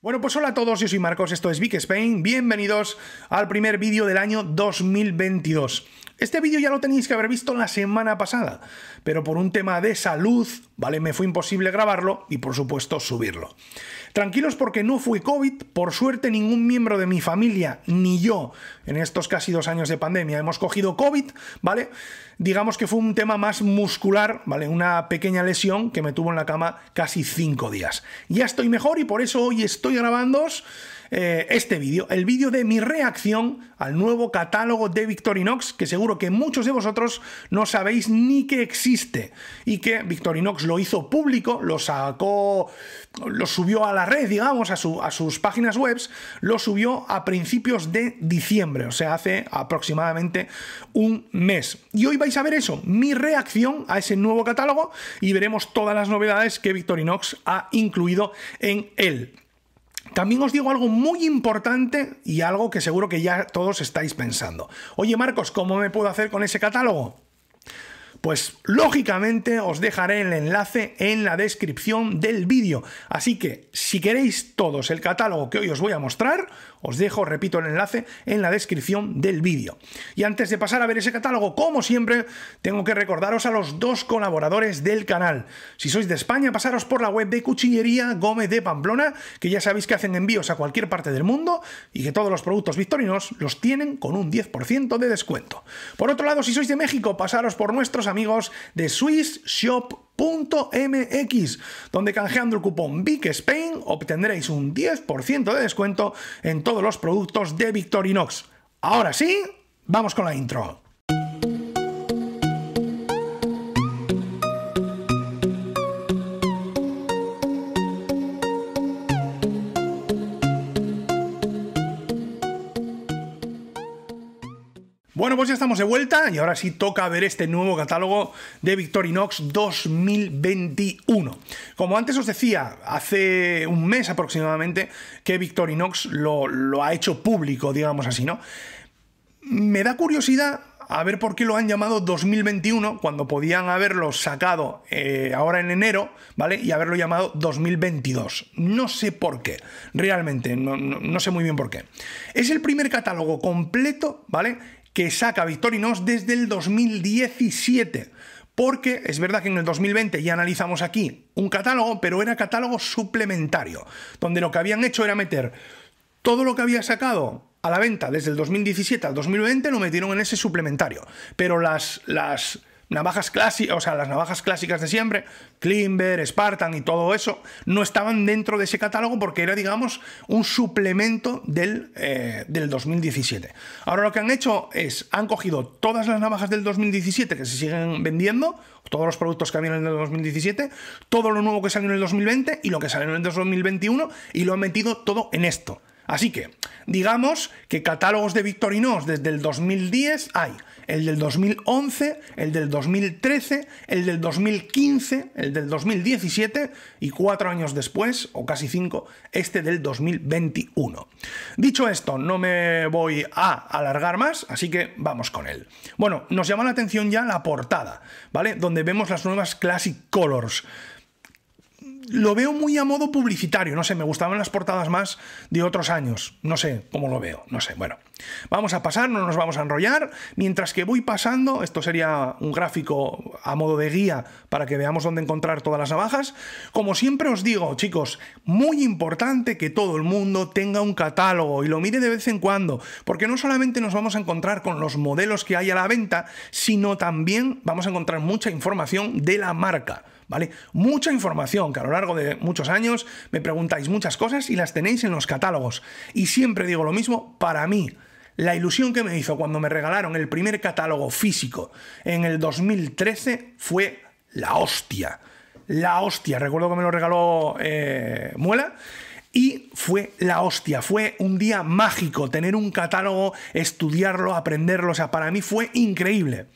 Bueno, pues hola a todos, yo soy Marcos, esto es Big Spain, bienvenidos al primer vídeo del año 2022. Este vídeo ya lo tenéis que haber visto la semana pasada, pero por un tema de salud, ¿vale? Me fue imposible grabarlo y por supuesto subirlo. Tranquilos porque no fui COVID, por suerte ningún miembro de mi familia, ni yo, en estos casi dos años de pandemia hemos cogido COVID, ¿vale? digamos que fue un tema más muscular, ¿vale? Una pequeña lesión que me tuvo en la cama casi cinco días. Ya estoy mejor y por eso hoy estoy grabando eh, este vídeo, el vídeo de mi reacción al nuevo catálogo de Victorinox, que seguro que muchos de vosotros no sabéis ni que existe, y que Victorinox lo hizo público, lo sacó, lo subió a la red, digamos, a, a sus páginas web, lo subió a principios de diciembre, o sea, hace aproximadamente un mes. Y hoy vais a ver eso, mi reacción a ese nuevo catálogo, y veremos todas las novedades que Victorinox ha incluido en él. También os digo algo muy importante y algo que seguro que ya todos estáis pensando. Oye Marcos, ¿cómo me puedo hacer con ese catálogo? Pues lógicamente os dejaré el enlace en la descripción del vídeo. Así que si queréis todos el catálogo que hoy os voy a mostrar, os dejo, repito, el enlace en la descripción del vídeo. Y antes de pasar a ver ese catálogo, como siempre, tengo que recordaros a los dos colaboradores del canal. Si sois de España, pasaros por la web de Cuchillería Gómez de Pamplona, que ya sabéis que hacen envíos a cualquier parte del mundo y que todos los productos victorinos los tienen con un 10% de descuento. Por otro lado, si sois de México, pasaros por nuestros amigos de Swiss Shop .mx, donde canjeando el cupón Big Spain obtendréis un 10% de descuento en todos los productos de Victorinox. Ahora sí, vamos con la intro. Bueno, pues ya estamos de vuelta y ahora sí toca ver este nuevo catálogo de Victorinox 2021. Como antes os decía, hace un mes aproximadamente que Victorinox lo, ha hecho público, digamos así, ¿no? Me da curiosidad a ver por qué lo han llamado 2021 cuando podían haberlo sacado eh, ahora en enero, ¿vale? Y haberlo llamado 2022. No sé por qué, realmente, no sé muy bien por qué. Es el primer catálogo completo, ¿vale? que saca Victorinos desde el 2017. Porque es verdad que en el 2020 ya analizamos aquí un catálogo, pero era catálogo suplementario, donde lo que habían hecho era meter todo lo que había sacado a la venta desde el 2017 al 2020 lo metieron en ese suplementario. Pero las, las, navajas clásicas, o sea, las navajas clásicas de siempre, Klimber, Spartan y todo eso, no estaban dentro de ese catálogo porque era, digamos, un suplemento del, eh, del 2017. Ahora lo que han hecho es, han cogido todas las navajas del 2017 que se siguen vendiendo, todos los productos que habían en el 2017, todo lo nuevo que salió en el 2020 y lo que salió en el 2021 y lo han metido todo en esto. Así que, digamos que catálogos de Victorinos desde el 2010 hay el del 2011, el del 2013, el del 2015, el del 2017 y cuatro años después, o casi cinco, este del 2021. Dicho esto, no me voy a alargar más, así que vamos con él. Bueno, nos llama la atención ya la portada, ¿vale? Donde vemos las nuevas Classic Colors lo veo muy a modo publicitario, no sé, me gustaban las portadas más de otros años, no sé cómo lo veo, no sé, bueno. Vamos a pasar, no nos vamos a enrollar, mientras que voy pasando, esto sería un gráfico a modo de guía para que veamos dónde encontrar todas las navajas, como siempre os digo, chicos, muy importante que todo el mundo tenga un catálogo y lo mire de vez en cuando, porque no solamente nos vamos a encontrar con los modelos que hay a la venta, sino también vamos a encontrar mucha información de la marca. ¿vale? Mucha información que a lo largo de muchos años me preguntáis muchas cosas y las tenéis en los catálogos. Y siempre digo lo mismo, para mí, la ilusión que me hizo cuando me regalaron el primer catálogo físico en el 2013 fue la hostia. La hostia, recuerdo que me lo regaló eh, Muela. Y fue la hostia, fue un día mágico tener un catálogo, estudiarlo, aprenderlo, o sea, para mí fue increíble.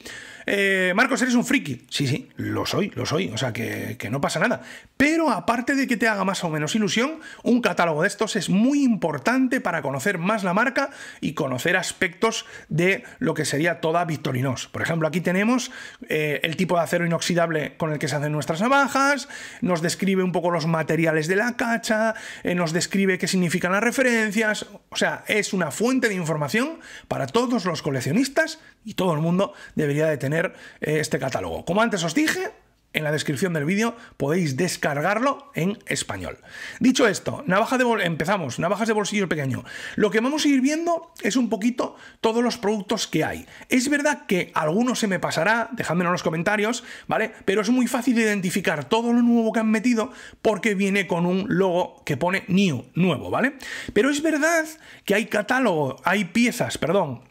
Eh, Marcos, eres un friki. Sí, sí, lo soy, lo soy. O sea, que, no pasa nada. Pero aparte de que te haga más o menos ilusión, un catálogo de estos es muy importante para conocer más la marca y conocer aspectos de lo que sería toda Victorinox. Por ejemplo, aquí tenemos eh, el tipo de acero inoxidable con el que se hacen nuestras navajas, nos describe un poco los materiales de la cacha, eh, nos describe qué significan las referencias. O sea, es una fuente de información para todos los coleccionistas y todo el mundo debería de tener eh, este catálogo. Como antes os dije, en la descripción del vídeo podéis descargarlo en español. Dicho esto, navaja de empezamos, navajas de bolsillo pequeño. Lo que vamos a ir viendo es un poquito todos los productos que hay. Es verdad que algunos se me pasará, dejadmelo en los comentarios, ¿vale? Pero es muy fácil identificar todo lo nuevo que han metido porque viene con un logo que pone new, nuevo, ¿vale? Pero es verdad que hay catálogo, hay piezas, perdón,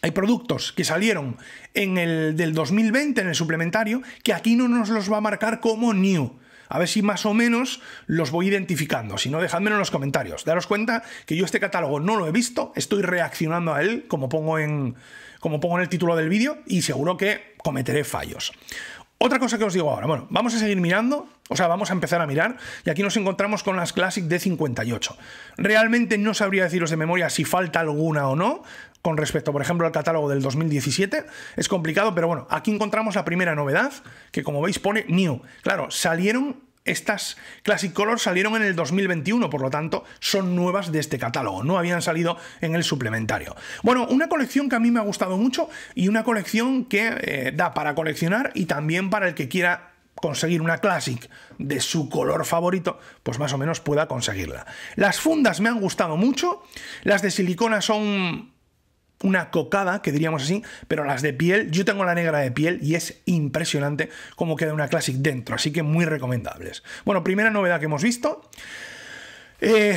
hay productos que salieron en el del 2020, en el suplementario, que aquí no nos los va a marcar como new. A ver si más o menos los voy identificando. Si no, dejadmelo en los comentarios. Daros cuenta que yo este catálogo no lo he visto, estoy reaccionando a él, como pongo en, como pongo en el título del vídeo, y seguro que cometeré fallos. Otra cosa que os digo ahora, bueno, vamos a seguir mirando, o sea, vamos a empezar a mirar, y aquí nos encontramos con las Classic D58. Realmente no sabría deciros de memoria si falta alguna o no, con respecto, por ejemplo, al catálogo del 2017, es complicado, pero bueno, aquí encontramos la primera novedad, que como veis pone New. Claro, salieron estas Classic Color salieron en el 2021, por lo tanto son nuevas de este catálogo, no habían salido en el suplementario. Bueno, una colección que a mí me ha gustado mucho y una colección que eh, da para coleccionar y también para el que quiera conseguir una Classic de su color favorito, pues más o menos pueda conseguirla. Las fundas me han gustado mucho, las de silicona son una cocada, que diríamos así, pero las de piel, yo tengo la negra de piel y es impresionante cómo queda una Classic dentro, así que muy recomendables. Bueno, primera novedad que hemos visto. Eh,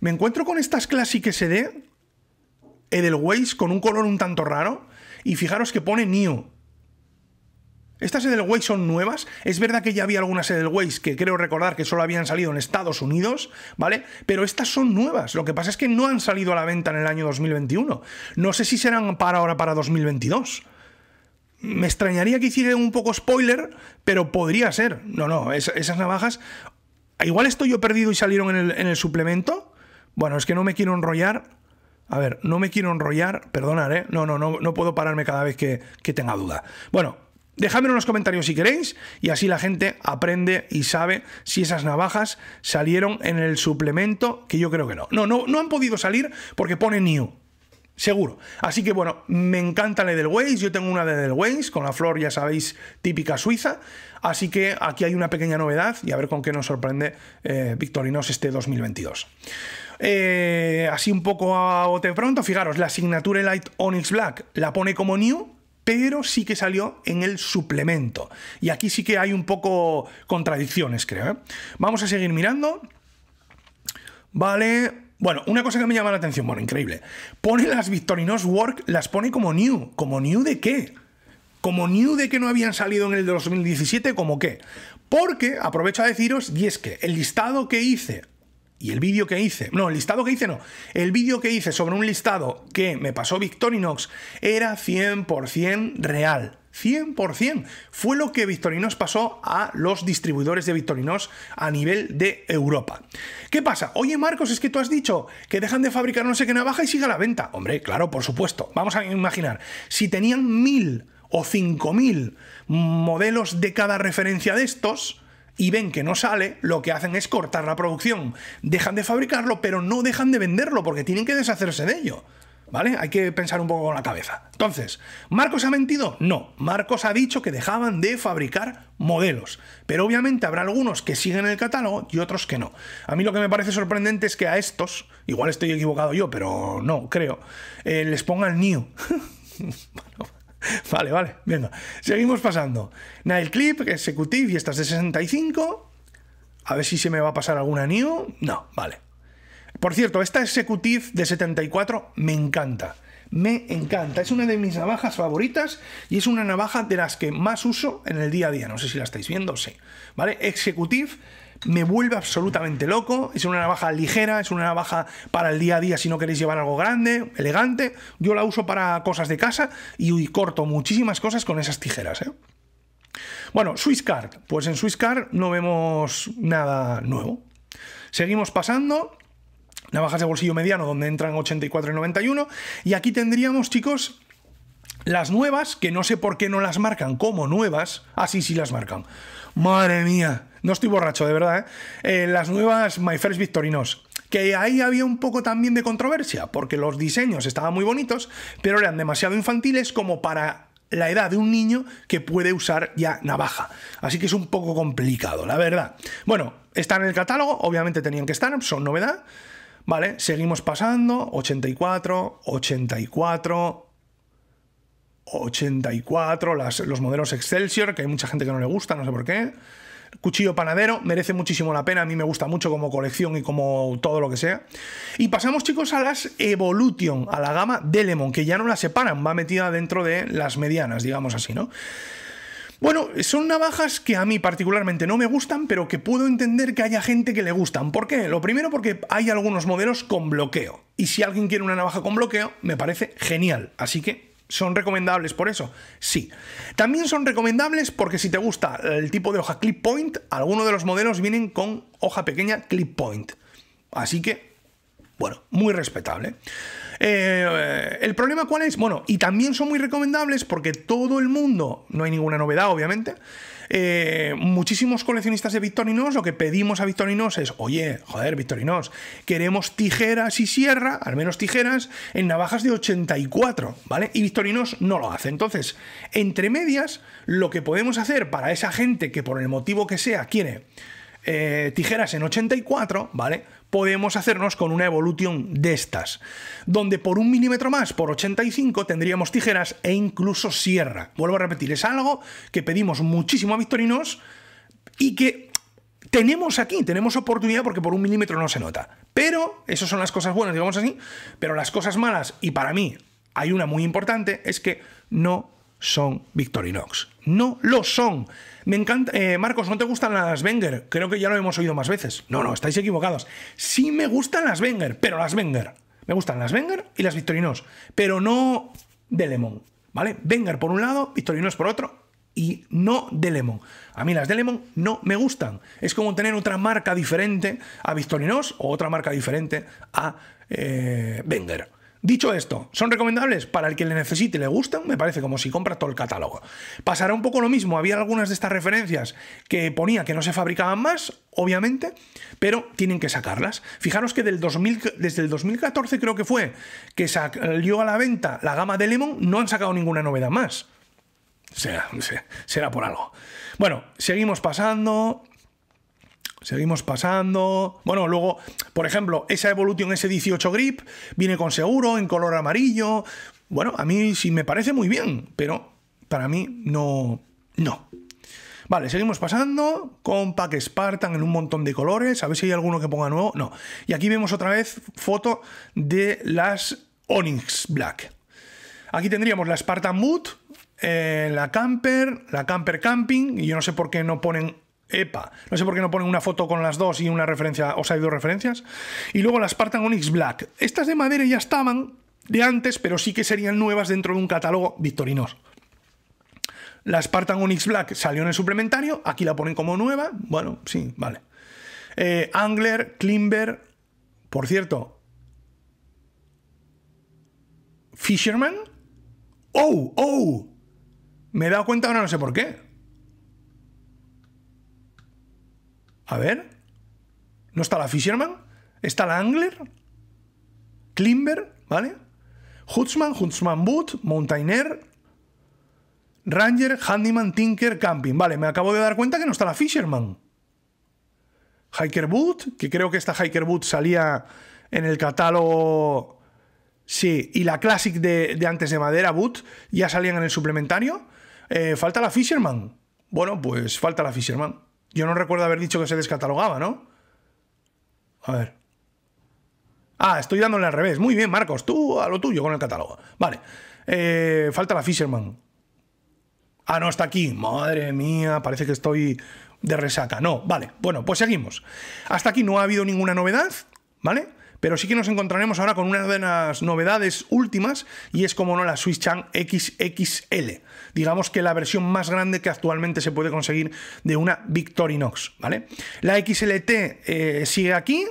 me encuentro con estas Classic SD Edelweiss con un color un tanto raro y fijaros que pone New. Estas Edelweiss son nuevas. Es verdad que ya había algunas Edelweiss que creo recordar que solo habían salido en Estados Unidos, ¿vale? Pero estas son nuevas. Lo que pasa es que no han salido a la venta en el año 2021. No sé si serán para ahora para 2022. Me extrañaría que hiciera un poco spoiler, pero podría ser. No, no, esas navajas. Igual estoy yo perdido y salieron en el, suplemento. Bueno, es que no me quiero enrollar. A ver, no me quiero enrollar, Perdonar, ¿eh? No, no, no, no puedo pararme cada vez que tenga duda. Bueno, Dejadme en los comentarios si queréis y así la gente aprende y sabe si esas navajas salieron en el suplemento, que yo creo que no. No, no, no han podido salir porque pone new. Seguro. Así que bueno, me encanta la Edelweiss. Yo tengo una de Edelweiss con la flor, ya sabéis, típica suiza. Así que aquí hay una pequeña novedad y a ver con qué nos sorprende eh, Victorinos este 2022. Eh, así un poco a bote pronto, fijaros, la Signature Light Onyx Black la pone como new, pero sí que salió en el suplemento. Y aquí sí que hay un poco contradicciones, creo. ¿eh? Vamos a seguir mirando. Vale, bueno, una cosa que me llama la atención, bueno, increíble. Pone las Victorinos Work, las pone como new. ¿Como new de qué? ¿Como new de que no habían salido en el de 2017? ¿Como qué? Porque, aprovecho a deciros, y es que el listado que hice y el vídeo que hice, no, el listado que hice no, el vídeo que hice sobre un listado que me pasó Victorinox era 100% real. 100%. Fue lo que Victorinox pasó a los distribuidores de Victorinox a nivel de Europa. ¿Qué pasa? Oye, Marcos, es que tú has dicho que dejan de fabricar no sé qué navaja y siga la venta. Hombre, claro, por supuesto. Vamos a imaginar, si tenían mil o cinco mil modelos de cada referencia de estos, y ven que no sale, lo que hacen es cortar la producción. Dejan de fabricarlo, pero no dejan de venderlo porque tienen que deshacerse de ello. ¿Vale? Hay que pensar un poco con la cabeza. Entonces, ¿Marcos ha mentido? No. Marcos ha dicho que dejaban de fabricar modelos. Pero obviamente habrá algunos que siguen el catálogo y otros que no. A mí lo que me parece sorprendente es que a estos, igual estoy equivocado yo, pero no, creo, eh, les pongan new. Vale, vale, venga. Seguimos pasando. Nile Clip, Executive y estas de 65. A ver si se me va a pasar alguna new. No, vale. Por cierto, esta Executive de 74 me encanta. Me encanta. Es una de mis navajas favoritas y es una navaja de las que más uso en el día a día. No sé si la estáis viendo, sí. ¿Vale? Executive me vuelve absolutamente loco. Es una navaja ligera, es una navaja para el día a día si no queréis llevar algo grande, elegante. Yo la uso para cosas de casa y, corto muchísimas cosas con esas tijeras. ¿eh? Bueno, card Pues en card no vemos nada nuevo. Seguimos pasando. Navajas de bolsillo mediano, donde entran 84 y 91. Y aquí tendríamos, chicos, las nuevas, que no sé por qué no las marcan como nuevas. Así ah, sí las marcan. Madre mía. No estoy borracho, de verdad. ¿eh? Eh, las nuevas My First Victorinos. Que ahí había un poco también de controversia, porque los diseños estaban muy bonitos, pero eran demasiado infantiles como para la edad de un niño que puede usar ya navaja. Así que es un poco complicado, la verdad. Bueno, están en el catálogo, obviamente tenían que estar, son novedad. Vale, seguimos pasando, 84, 84, 84, las, los modelos Excelsior, que hay mucha gente que no le gusta, no sé por qué. Cuchillo panadero, merece muchísimo la pena, a mí me gusta mucho como colección y como todo lo que sea. Y pasamos chicos a las Evolution, a la gama Delemon, que ya no la separan, va metida dentro de las medianas, digamos así, ¿no? Bueno, son navajas que a mí particularmente no me gustan, pero que puedo entender que haya gente que le gustan. ¿Por qué? Lo primero porque hay algunos modelos con bloqueo. Y si alguien quiere una navaja con bloqueo, me parece genial. Así que ¿Son recomendables por eso? Sí. También son recomendables porque si te gusta el tipo de hoja clip point, algunos de los modelos vienen con hoja pequeña clip point. Así que, bueno, muy respetable. Eh, eh, el problema cuál es? Bueno, y también son muy recomendables porque todo el mundo, no hay ninguna novedad obviamente, eh, muchísimos coleccionistas de Victorinos, lo que pedimos a Victorinos es, oye, joder, Victorinos, queremos tijeras y sierra, al menos tijeras, en navajas de 84, ¿vale? Y Victorinos no lo hace. Entonces, entre medias, lo que podemos hacer para esa gente que por el motivo que sea quiere tijeras en 84, ¿vale? podemos hacernos con una evolución de estas, donde por un milímetro más, por 85, tendríamos tijeras e incluso sierra. Vuelvo a repetir, es algo que pedimos muchísimo a Victorinos y que tenemos aquí, tenemos oportunidad porque por un milímetro no se nota. Pero, esas son las cosas buenas, digamos así, pero las cosas malas, y para mí hay una muy importante, es que no son Victorinox. No lo son. Me encanta. Eh, Marcos, ¿no te gustan las Wenger? Creo que ya lo hemos oído más veces. No, no, estáis equivocados. Sí me gustan las Wenger, pero las Wenger. Me gustan las Wenger y las Victorinox, pero no de Lemon. ¿Vale? Wenger por un lado, Victorinox por otro y no de Lemon. A mí las de Lemon no me gustan. Es como tener otra marca diferente a Victorinox o otra marca diferente a eh, Wenger. Dicho esto, son recomendables para el que le necesite y le gustan, me parece como si compra todo el catálogo. Pasará un poco lo mismo, había algunas de estas referencias que ponía que no se fabricaban más, obviamente, pero tienen que sacarlas. Fijaros que del desde el 2014 creo que fue que salió a la venta la gama de Lemon, no han sacado ninguna novedad más. sea, será por algo. Bueno, seguimos pasando. Seguimos pasando. Bueno, luego, por ejemplo, esa Evolution S18 Grip viene con seguro, en color amarillo. Bueno, a mí sí me parece muy bien, pero para mí no. No. Vale, seguimos pasando. Compact Spartan en un montón de colores. A ver si hay alguno que ponga nuevo. No. Y aquí vemos otra vez foto de las Onyx Black. Aquí tendríamos la Spartan Mood, eh, la Camper, la Camper Camping. Y yo no sé por qué no ponen Epa, no sé por qué no ponen una foto con las dos y una referencia, os hay dos referencias. Y luego la Spartan Onyx Black. Estas de madera ya estaban de antes, pero sí que serían nuevas dentro de un catálogo victorinos. La Spartan Onyx Black salió en el suplementario, aquí la ponen como nueva. Bueno, sí, vale. Eh, Angler, Klimber, por cierto. Fisherman. ¡Oh! ¡Oh! Me he dado cuenta ahora, no sé por qué. A ver. ¿No está la Fisherman? ¿Está la Angler? Klimber, ¿vale? Hutzman, Hutzman Boot, Mountaineer, Ranger, Handyman, Tinker, Camping. Vale, me acabo de dar cuenta que no está la Fisherman. Hiker Boot, que creo que esta Hiker Boot salía en el catálogo. Sí, y la Classic de, antes de madera, Boot, ya salían en el suplementario. Eh, falta la Fisherman. Bueno, pues falta la Fisherman. Yo no recuerdo haber dicho que se descatalogaba, ¿no? A ver. Ah, estoy dándole al revés. Muy bien, Marcos, tú a lo tuyo con el catálogo. Vale. Eh, falta la Fisherman. Ah, no, está aquí. Madre mía, parece que estoy de resaca. No, vale. Bueno, pues seguimos. Hasta aquí no ha habido ninguna novedad, ¿vale? Pero sí que nos encontraremos ahora con una de las novedades últimas y es como no la Swiss Chan XXL. Digamos que la versión más grande que actualmente se puede conseguir de una Victorinox, ¿vale? La XLT eh, sigue aquí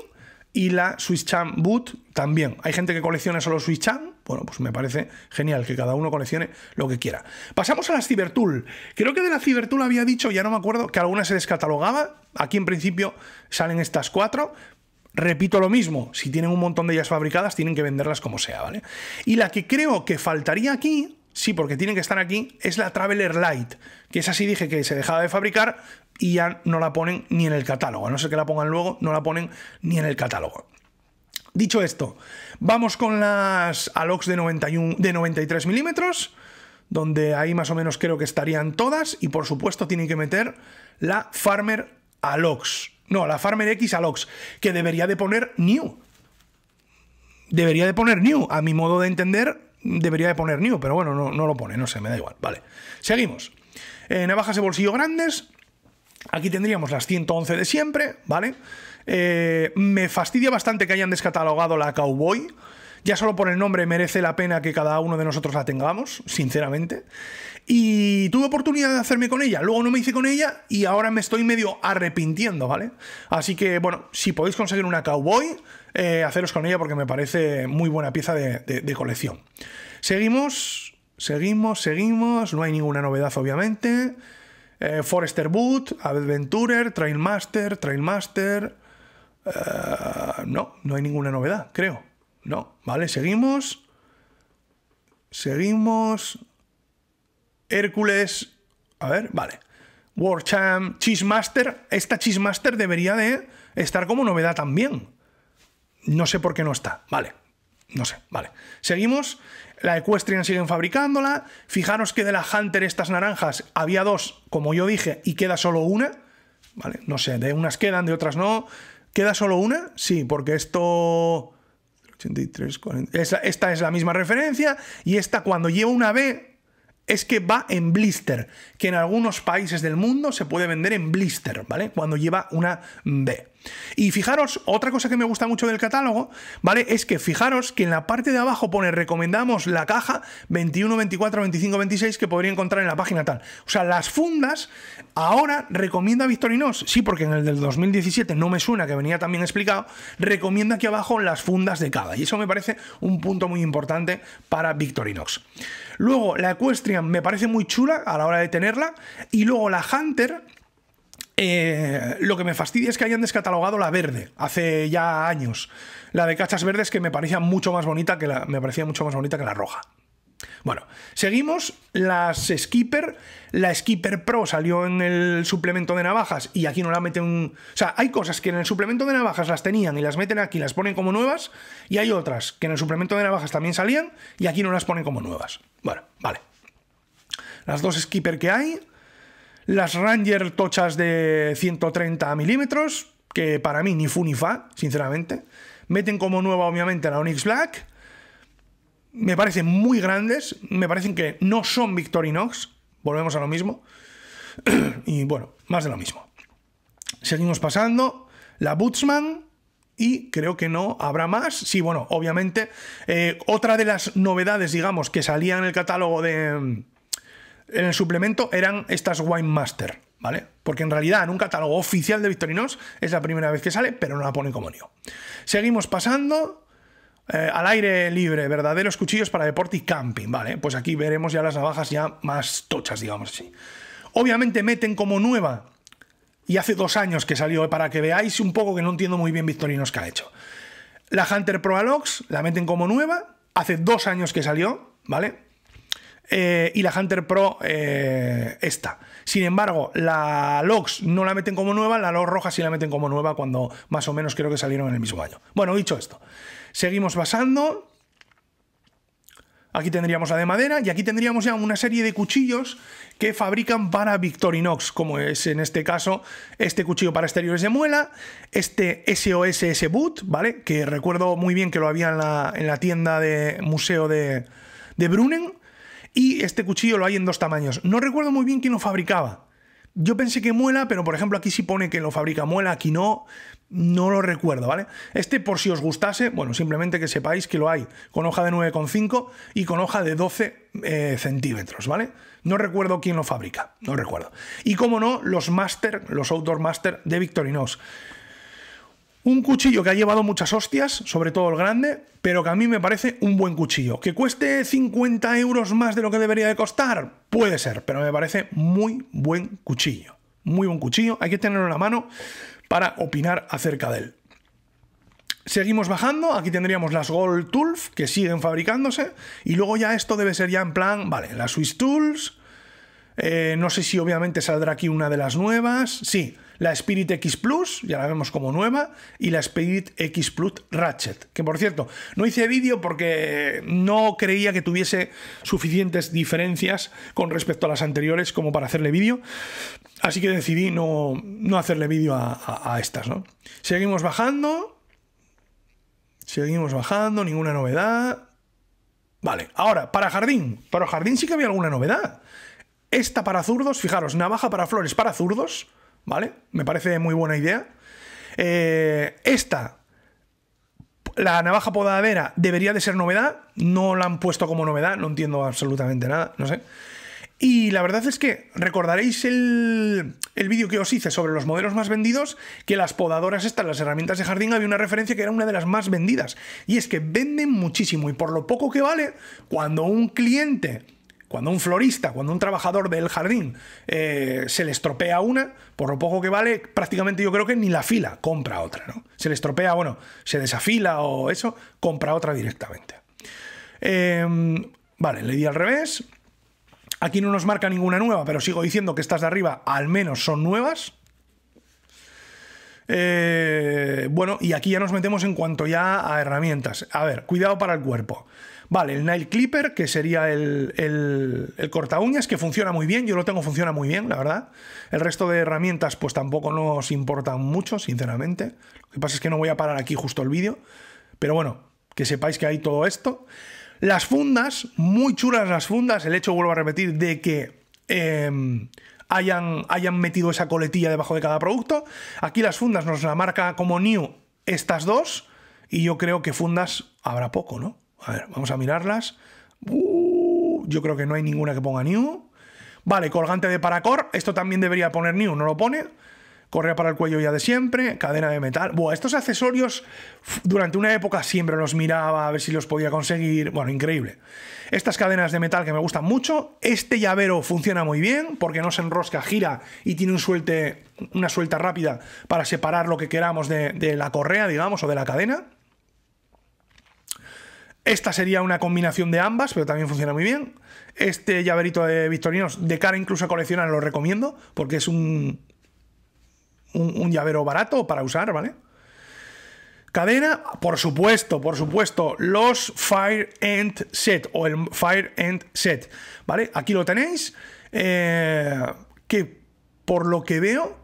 y la Swiss Chan Boot también. Hay gente que colecciona solo Swiss Chan, bueno, pues me parece genial que cada uno coleccione lo que quiera. Pasamos a las Cibertool. Creo que de la Cibertool había dicho, ya no me acuerdo, que alguna se descatalogaba. Aquí en principio salen estas cuatro, Repito lo mismo, si tienen un montón de ellas fabricadas, tienen que venderlas como sea, ¿vale? Y la que creo que faltaría aquí, sí, porque tienen que estar aquí, es la Traveler Light, que es así dije que se dejaba de fabricar y ya no la ponen ni en el catálogo, a no ser que la pongan luego, no la ponen ni en el catálogo. Dicho esto, vamos con las Alox de, 91, de 93 milímetros, donde ahí más o menos creo que estarían todas, y por supuesto tienen que meter la Farmer Alox, no, la Farmer X Alox, que debería de poner New. Debería de poner New, a mi modo de entender, debería de poner New, pero bueno, no, lo pone, no sé, me da igual. Vale, seguimos. Eh, navajas de bolsillo grandes, Aquí tendríamos las 111 de siempre, ¿vale? Eh, me fastidia bastante que hayan descatalogado la Cowboy. Ya solo por el nombre merece la pena que cada uno de nosotros la tengamos, sinceramente. Y tuve oportunidad de hacerme con ella, luego no me hice con ella y ahora me estoy medio arrepintiendo, ¿vale? Así que, bueno, si podéis conseguir una cowboy, eh, haceros con ella porque me parece muy buena pieza de, colección. Seguimos, seguimos, seguimos, no hay ninguna novedad, obviamente. Eh, Forester Boot, Adventurer, Trailmaster, Trailmaster. Eh, no, no hay ninguna novedad, creo. No, ¿vale? Seguimos. Seguimos. Hércules. A ver, vale. War Cheese Cheesemaster. Esta Cheesemaster debería de estar como novedad también. No sé por qué no está. Vale. No sé, vale. Seguimos. La Equestrian siguen fabricándola. Fijaros que de la Hunter estas naranjas había dos, como yo dije, y queda solo una. Vale, no sé, de unas quedan, de otras no. ¿Queda solo una? Sí, porque esto... 83, 40. Esta, esta es la misma referencia y esta cuando lleva una B es que va en blister, que en algunos países del mundo se puede vender en blister, ¿vale? Cuando lleva una B. Y fijaros, otra cosa que me gusta mucho del catálogo, ¿vale? Es que fijaros que en la parte de abajo pone recomendamos la caja 21, 24, 25, 26 que podría encontrar en la página tal. O sea, las fundas ahora recomienda Victorinox. sí, porque en el del 2017 no me suena que venía también explicado, recomienda aquí abajo las fundas de cada. Y eso me parece un punto muy importante para Victorinox. Luego la Equestrian me parece muy chula a la hora de tenerla. Y luego la Hunter, eh, lo que me fastidia es que hayan descatalogado la verde hace ya años. La de cachas verdes que me parecía mucho más bonita que me parecía mucho más bonita que la roja. Bueno, seguimos. Las Skipper. La Skipper Pro salió en el suplemento de navajas y aquí no la meten O sea, hay cosas que en el suplemento de navajas las tenían y las meten aquí, las ponen como nuevas. Y hay otras que en el suplemento de navajas también salían y aquí no las ponen como nuevas. Bueno, vale. Las dos Skipper que hay. Las Ranger tochas de 130 milímetros, que para mí ni fu ni fa, sinceramente. Meten como nueva, obviamente, la Onyx Black me parecen muy grandes, me parecen que no son Victorinox, volvemos a lo mismo, y bueno, más de lo mismo. Seguimos pasando, la Bootsman, y creo que no habrá más. Sí, bueno, obviamente, eh, otra de las novedades, digamos, que salía en el catálogo de... Mm, en el suplemento eran estas Wine Master, ¿vale? Porque en realidad en un catálogo oficial de Victorinox es la primera vez que sale, pero no la pone como lío. Seguimos pasando, eh, al aire libre, verdaderos cuchillos para deporte y camping, ¿vale? Pues aquí veremos ya las navajas ya más tochas, digamos así. Obviamente meten como nueva, y hace dos años que salió, eh, para que veáis un poco que no entiendo muy bien Victorinos que ha hecho. La Hunter Pro Alox la meten como nueva, hace dos años que salió, ¿vale? Eh, y la Hunter Pro esta. Sin embargo, la Lox no la meten como nueva, la Lox roja sí la meten como nueva cuando más o menos creo que salieron en el mismo año. Bueno, dicho esto, Seguimos basando. Aquí tendríamos la de madera y aquí tendríamos ya una serie de cuchillos que fabrican para Victorinox, como es en este caso este cuchillo para exteriores de muela, este SOSS Boot, ¿vale? Que recuerdo muy bien que lo había en la, tienda de museo de, de Brunnen Y este cuchillo lo hay en dos tamaños. No recuerdo muy bien quién lo fabricaba, yo pensé que Muela, pero por ejemplo aquí sí pone que lo fabrica Muela, aquí no, no lo recuerdo, ¿vale? Este por si os gustase, bueno, simplemente que sepáis que lo hay con hoja de 9,5 y con hoja de 12 eh, centímetros, ¿vale? No recuerdo quién lo fabrica, no recuerdo. Y como no, los Master, los Outdoor Master de Victorinox. Un cuchillo que ha llevado muchas hostias, sobre todo el grande, pero que a mí me parece un buen cuchillo. ¿Que cueste 50 euros más de lo que debería de costar? Puede ser, pero me parece muy buen cuchillo. Muy buen cuchillo, hay que tenerlo en la mano para opinar acerca de él. Seguimos bajando, aquí tendríamos las Gold Tools, que siguen fabricándose y luego ya esto debe ser ya en plan, vale, las Swiss Tools, eh, no sé si obviamente saldrá aquí una de las nuevas, sí, la Spirit X Plus, ya la vemos como nueva, y la Spirit X Plus Ratchet, que por cierto, no hice vídeo porque no creía que tuviese suficientes diferencias con respecto a las anteriores como para hacerle vídeo, así que decidí no, hacerle vídeo a, estas, ¿no? Seguimos bajando, seguimos bajando, ninguna novedad. Vale, ahora, para jardín, para jardín sí que había alguna novedad. Esta para zurdos, fijaros, navaja para flores para zurdos, ¿vale? Me parece muy buena idea. Eh, esta, la navaja podadera, debería de ser novedad. No la han puesto como novedad, no entiendo absolutamente nada, no sé. Y la verdad es que recordaréis el, el vídeo que os hice sobre los modelos más vendidos, que las podadoras estas, las herramientas de jardín, había una referencia que era una de las más vendidas. Y es que venden muchísimo y por lo poco que vale, cuando un cliente cuando un florista, cuando un trabajador del jardín eh, se le estropea una, por lo poco que vale, prácticamente yo creo que ni la fila compra otra, ¿no? Se le estropea, bueno, se desafila o eso, compra otra directamente. Em, vale, le di al revés. Aquí no nos marca ninguna nueva, pero sigo diciendo que estas de arriba al menos son nuevas. Eh, bueno, y aquí ya nos metemos en cuanto ya a herramientas. A ver, cuidado para el cuerpo. Vale, el Nail Clipper, que sería el, el, corta uñas, que funciona muy bien, yo lo tengo, funciona muy bien, la verdad. El resto de herramientas pues tampoco nos importan mucho, sinceramente. Lo que pasa es que no voy a parar aquí justo el vídeo, pero bueno, que sepáis que hay todo esto. Las fundas, muy chulas las fundas, el hecho, vuelvo a repetir, de que... Em, hayan, hayan metido esa coletilla debajo de cada producto. Aquí las fundas nos la marca como new estas dos y yo creo que fundas habrá poco, ¿no? A ver, vamos a mirarlas. Uh, yo creo que no hay ninguna que ponga new. Vale, colgante de paracord Esto también debería poner new, no lo pone. Correa para el cuello ya de siempre, cadena de metal. Buah, estos accesorios durante una época siempre los miraba a ver si los podía conseguir. Bueno, increíble. Estas cadenas de metal que me gustan mucho. Este llavero funciona muy bien porque no se enrosca, gira y tiene un suelte, una suelta rápida para separar lo que queramos de la correa, digamos, o de la cadena. Esta sería una combinación de ambas, pero también funciona muy bien. Este llaverito de Victorinos, de cara incluso a coleccionar, lo recomiendo, porque es un, un, llavero barato para usar, ¿vale? Cadena, por supuesto, por supuesto, los Fire End Set o el Fire End Set, ¿vale? Aquí lo tenéis, eh, que por lo que veo...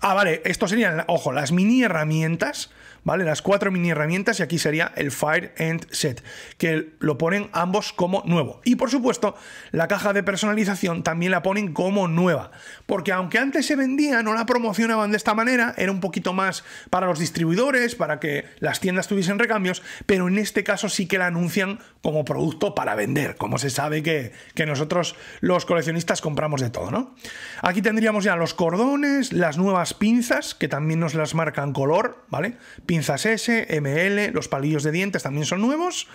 Ah, vale, esto serían, ojo, las mini herramientas ¿vale? Las cuatro mini herramientas y aquí sería el Fire and Set, que lo ponen ambos como nuevo. Y por supuesto, la caja de personalización también la ponen como nueva, porque aunque antes se vendía, no la promocionaban de esta manera, era un poquito más para los distribuidores, para que las tiendas tuviesen recambios, pero en este caso sí que la anuncian como producto para vender, como se sabe que, que nosotros los coleccionistas compramos de todo, ¿no? Aquí tendríamos ya los cordones, las nuevas pinzas, que también nos las marcan color, ¿vale? Pinzas pinzas S, ML, los palillos de dientes también son nuevos.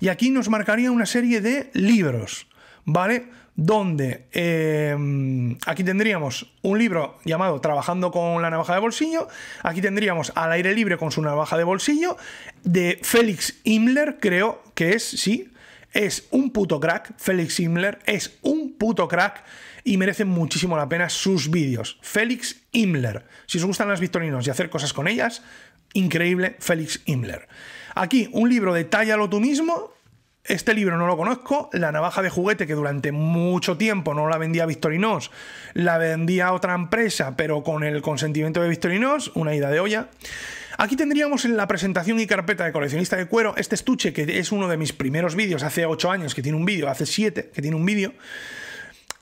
Y aquí nos marcaría una serie de libros, ¿vale? Donde em, aquí tendríamos un libro llamado Trabajando con la navaja de bolsillo, aquí tendríamos Al aire libre con su navaja de bolsillo, de Félix Himmler, creo que es, sí, es un puto crack, Félix Himmler es un puto crack y merecen muchísimo la pena sus vídeos. Félix Himmler. Si os gustan las victorinos y hacer cosas con ellas, increíble Félix Himmler. Aquí un libro de lo tú mismo. Este libro no lo conozco. La navaja de juguete, que durante mucho tiempo no la vendía Victorinos, la vendía otra empresa, pero con el consentimiento de Victorinos, una ida de olla. Aquí tendríamos en la presentación y carpeta de coleccionista de cuero este estuche, que es uno de mis primeros vídeos, hace 8 años que tiene un vídeo, hace 7 que tiene un vídeo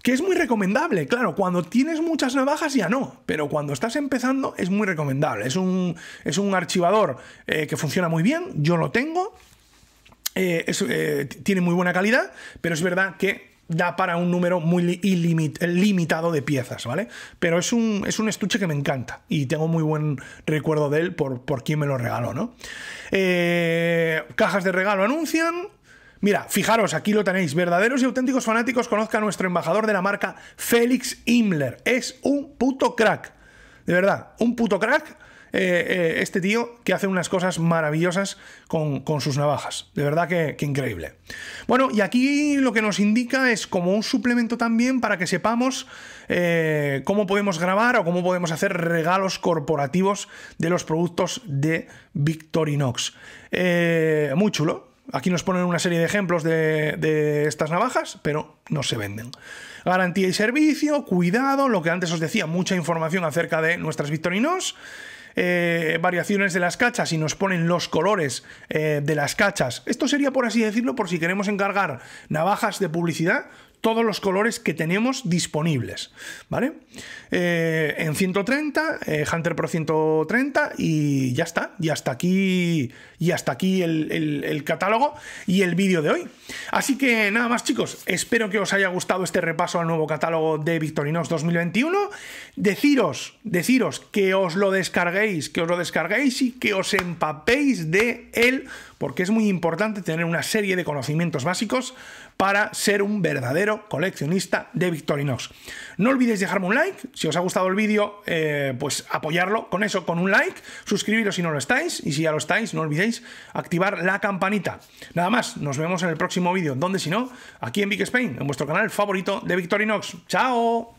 que es muy recomendable, claro, cuando tienes muchas navajas ya no, pero cuando estás empezando es muy recomendable. Es un, es un archivador eh, que funciona muy bien, yo lo tengo, eh, eh, tiene muy buena calidad, pero es verdad que da para un número muy limitado de piezas, ¿vale? Pero es un, es un estuche que me encanta y tengo muy buen recuerdo de él por, por quien me lo regaló, ¿no? cajas de regalo anuncian, Mira, fijaros, aquí lo tenéis. Verdaderos y auténticos fanáticos conozca a nuestro embajador de la marca, Félix Himmler. Es un puto crack. De verdad, un puto crack. Eh, eh, este tío que hace unas cosas maravillosas con, sus navajas. De verdad que, increíble. Bueno, y aquí lo que nos indica es como un suplemento también para que sepamos eh, cómo podemos grabar o cómo podemos hacer regalos corporativos de los productos de Victorinox. muy chulo, Aquí nos ponen una serie de ejemplos de, estas navajas, pero no se venden. Garantía y servicio, cuidado, lo que antes os decía, mucha información acerca de nuestras Victorinos. Eh, variaciones de las cachas y nos ponen los colores eh, de las cachas. Esto sería, por así decirlo, por si queremos encargar navajas de publicidad, todos los colores que tenemos disponibles, ¿vale? Eh, en 130, eh, Hunter Pro 130 y ya está, y hasta aquí, y hasta aquí el, catálogo y el vídeo de hoy. Así que nada más chicos, espero que os haya gustado este repaso al nuevo catálogo de Victorinox 2021. Deciros, deciros que os lo descarguéis, que os lo descarguéis y que os empapéis de él porque es muy importante tener una serie de conocimientos básicos para ser un verdadero coleccionista de Victorinox. No olvidéis dejarme un like, si os ha gustado el vídeo, eh, pues apoyarlo con eso, con un like, suscribiros si no lo estáis, y si ya lo estáis, no olvidéis activar la campanita. Nada más, nos vemos en el próximo vídeo, donde si no, aquí en Big Spain, en vuestro canal favorito de Victorinox. ¡Chao!